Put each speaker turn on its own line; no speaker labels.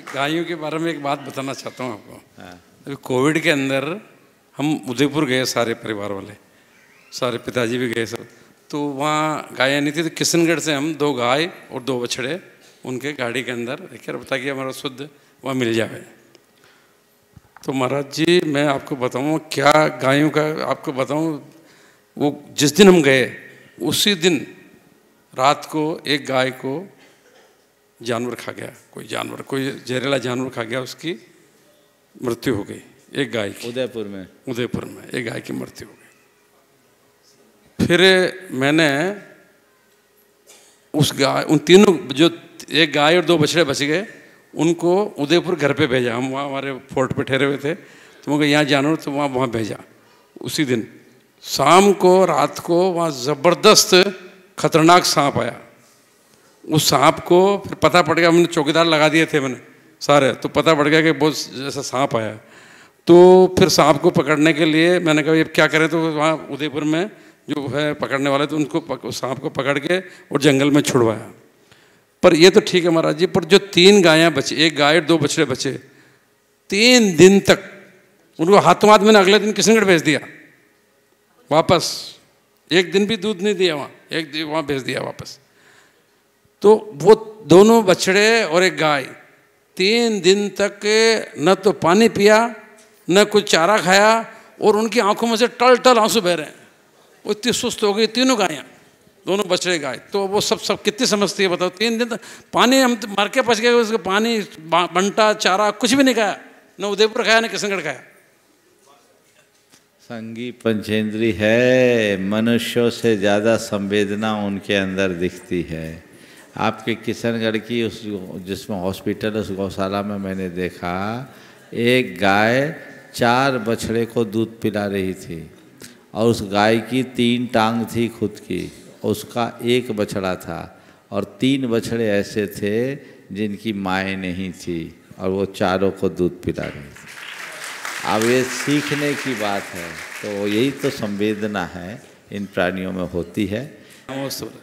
गायों के बारे में एक बात बताना चाहता हूँ आपको अभी हाँ। कोविड के अंदर हम उदयपुर गए सारे परिवार वाले सारे पिताजी भी गए सब तो वहाँ गायें नहीं थी तो किशनगढ़ से हम दो गाय और दो बछड़े उनके गाड़ी के अंदर बता ताकि हमारा शुद्ध वहाँ मिल जाए तो महाराज जी मैं आपको बताऊँ क्या गायों का आपको बताऊँ वो जिस दिन हम गए उसी दिन रात को एक गाय को जानवर खा गया कोई जानवर कोई जहरीला जानवर खा गया उसकी मृत्यु हो गई एक गाय की उदयपुर में उदयपुर में एक गाय की मृत्यु हो गई फिर मैंने उस गाय उन तीनों जो एक गाय और दो बछड़े बच गए उनको उदयपुर घर पे भेजा हम वहाँ हमारे फोर्ट पे ठहरे हुए थे तो मैं यहाँ जानवर तो वहाँ वहाँ भेजा उसी दिन शाम को रात को वहाँ ज़बरदस्त खतरनाक सांप आया उस सांप को फिर पता पड़ गया हमने चौकीदार लगा दिए थे मैंने सारे तो पता पड़ गया कि बहुत जैसा सांप आया तो फिर सांप को पकड़ने के लिए मैंने कहा ये क्या करें तो वहाँ उदयपुर में जो है पकड़ने वाले तो उनको सांप को पकड़ के और जंगल में छुड़वाया पर ये तो ठीक है महाराज जी पर जो तीन गायें बची एक गाय और दो बछड़े बचे तीन दिन तक उनको हाथों हाथ मैंने अगले दिन किशनगढ़ भेज दिया वापस एक दिन भी दूध नहीं दिया वहाँ एक दिन वहाँ भेज दिया वापस तो वो दोनों बछड़े और एक गाय तीन दिन तक न तो पानी पिया न कुछ चारा खाया और उनकी आंखों में से टल टल आंसू बह रहे हैं वो इतनी सुस्त हो गई तीनों गायें दोनों बछड़े गाय तो वो सब सब कितनी समझती है बताओ तीन दिन तक पानी हम तो मर के पच गए उसके पानी बंटा चारा कुछ भी नहीं खाया न उदयपुर खाया न किशनगढ़ खाया
संगी पंचेंद्री है मनुष्यों से ज़्यादा संवेदना उनके अंदर दिखती है आपके किशनगढ़ की उस जिसमें हॉस्पिटल उस गौशाला में मैंने देखा एक गाय चार बछड़े को दूध पिला रही थी और उस गाय की तीन टांग थी खुद की उसका एक बछड़ा था और तीन बछड़े ऐसे थे जिनकी माएँ नहीं थी और वो चारों को दूध पिला रही थी अब ये सीखने की बात है तो यही तो संवेदना है इन प्राणियों में होती
है